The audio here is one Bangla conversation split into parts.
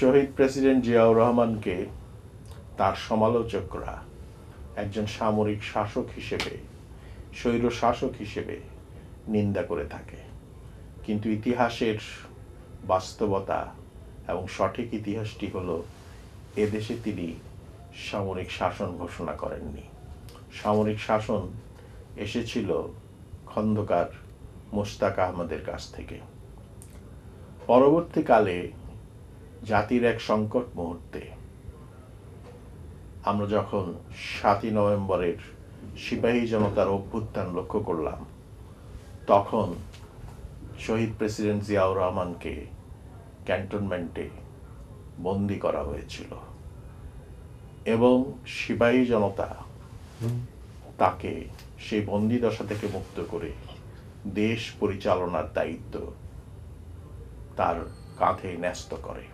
শহীদ প্রেসিডেন্ট জিয়াউর রহমানকে তার সমালোচকরা একজন সামরিক শাসক হিসেবে স্বৈর শাসক হিসেবে নিন্দা করে থাকে কিন্তু ইতিহাসের বাস্তবতা এবং সঠিক ইতিহাসটি হল এদেশে তিনি সামরিক শাসন ঘোষণা করেননি সামরিক শাসন এসেছিল খন্দকার মোস্তাক আহমদের কাছ থেকে পরবর্তীকালে জাতির এক সংকট মুহূর্তে আমরা যখন সাতই নভেম্বরের সিপাহী জনতার অভ্যুত্থান লক্ষ্য করলাম তখন শহীদ প্রেসিডেন্ট জিয়াউর রহমানকে ক্যান্টনমেন্টে বন্দি করা হয়েছিল এবং সিপাহী জনতা তাকে সেই বন্দি দশা থেকে মুক্ত করে দেশ পরিচালনার দায়িত্ব তার কাঁধে ন্যস্ত করে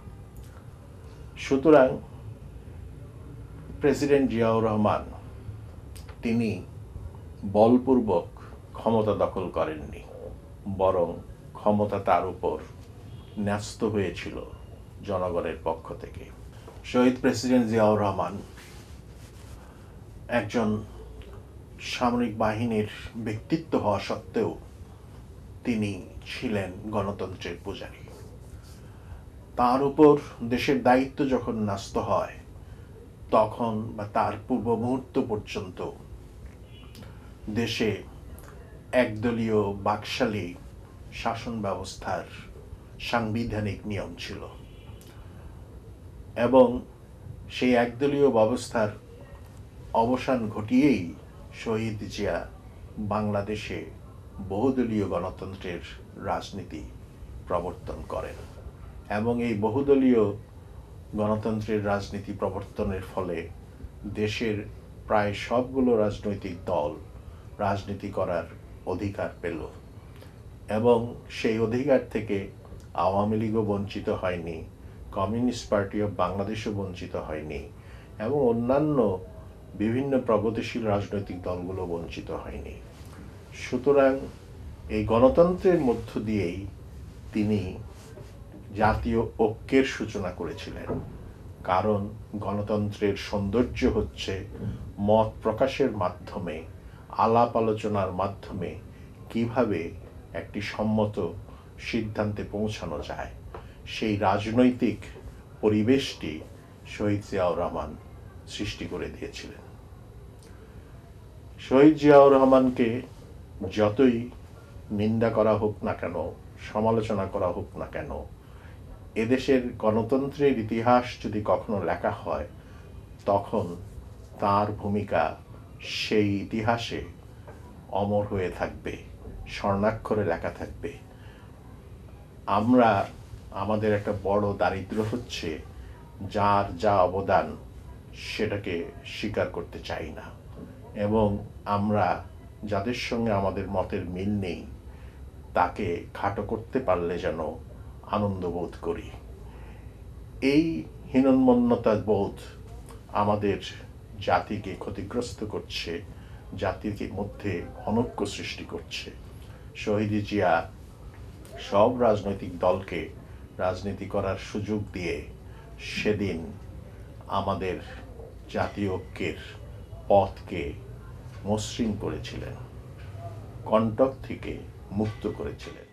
সুতরাং প্রেসিডেন্ট জিয়াউর রহমান তিনি বলপূর্বক ক্ষমতা দখল করেননি বরং ক্ষমতা তার উপর ন্যস্ত হয়েছিল জনগণের পক্ষ থেকে শহীদ প্রেসিডেন্ট জিয়াউর রহমান একজন সামরিক বাহিনীর ব্যক্তিত্ব হওয়া সত্ত্বেও তিনি ছিলেন গণতন্ত্রের পূজারী তার উপর দেশের দায়িত্ব যখন ন্যস্ত হয় তখন বা তার পূর্ব মুহূর্ত পর্যন্ত দেশে একদলীয় বাকশালী শাসন ব্যবস্থার সাংবিধানিক নিয়ম ছিল এবং সেই একদলীয় ব্যবস্থার অবসান ঘটিয়েই শহীদ জিয়া বাংলাদেশে বহুদলীয় গণতন্ত্রের রাজনীতি প্রবর্তন করেন এবং এই বহুদলীয় গণতন্ত্রের রাজনীতি প্রবর্তনের ফলে দেশের প্রায় সবগুলো রাজনৈতিক দল রাজনীতি করার অধিকার পেল এবং সেই অধিকার থেকে আওয়ামী লীগও বঞ্চিত হয়নি কমিউনিস্ট পার্টি অফ বাংলাদেশও বঞ্চিত হয়নি এবং অন্যান্য বিভিন্ন প্রগতিশীল রাজনৈতিক দলগুলো বঞ্চিত হয়নি সুতরাং এই গণতন্ত্রের মধ্য দিয়েই তিনি জাতীয় ঐক্যের সূচনা করেছিলেন কারণ গণতন্ত্রের সৌন্দর্য হচ্ছে মত প্রকাশের মাধ্যমে আলাপ আলোচনার মাধ্যমে কিভাবে একটি সম্মত সিদ্ধান্তে পৌঁছানো যায় সেই রাজনৈতিক পরিবেশটি শহীদ জিয়াউর রহমান সৃষ্টি করে দিয়েছিলেন শহীদ জিয়াউর রহমানকে যতই নিন্দা করা হোক না কেন সমালোচনা করা হোক না কেন এদেশের গণতন্ত্রের ইতিহাস যদি কখনো লেখা হয় তখন তার ভূমিকা সেই ইতিহাসে অমর হয়ে থাকবে স্বর্ণাক্ষরে লেখা থাকবে আমরা আমাদের একটা বড় দারিদ্র হচ্ছে যার যা অবদান সেটাকে স্বীকার করতে চাই না এবং আমরা যাদের সঙ্গে আমাদের মতের মিল নেই তাকে খাটো করতে পারলে যেন আনন্দ বোধ করি এই হীনন্মন্যতা বোধ আমাদের জাতিকে ক্ষতিগ্রস্ত করছে জাতির মধ্যে অনৈক্য সৃষ্টি করছে শহীদি জিয়া সব রাজনৈতিক দলকে রাজনীতি করার সুযোগ দিয়ে সেদিন আমাদের জাতীয় ঐক্যের পথকে মসৃণ করেছিলেন কণ্টক থেকে মুক্ত করেছিলেন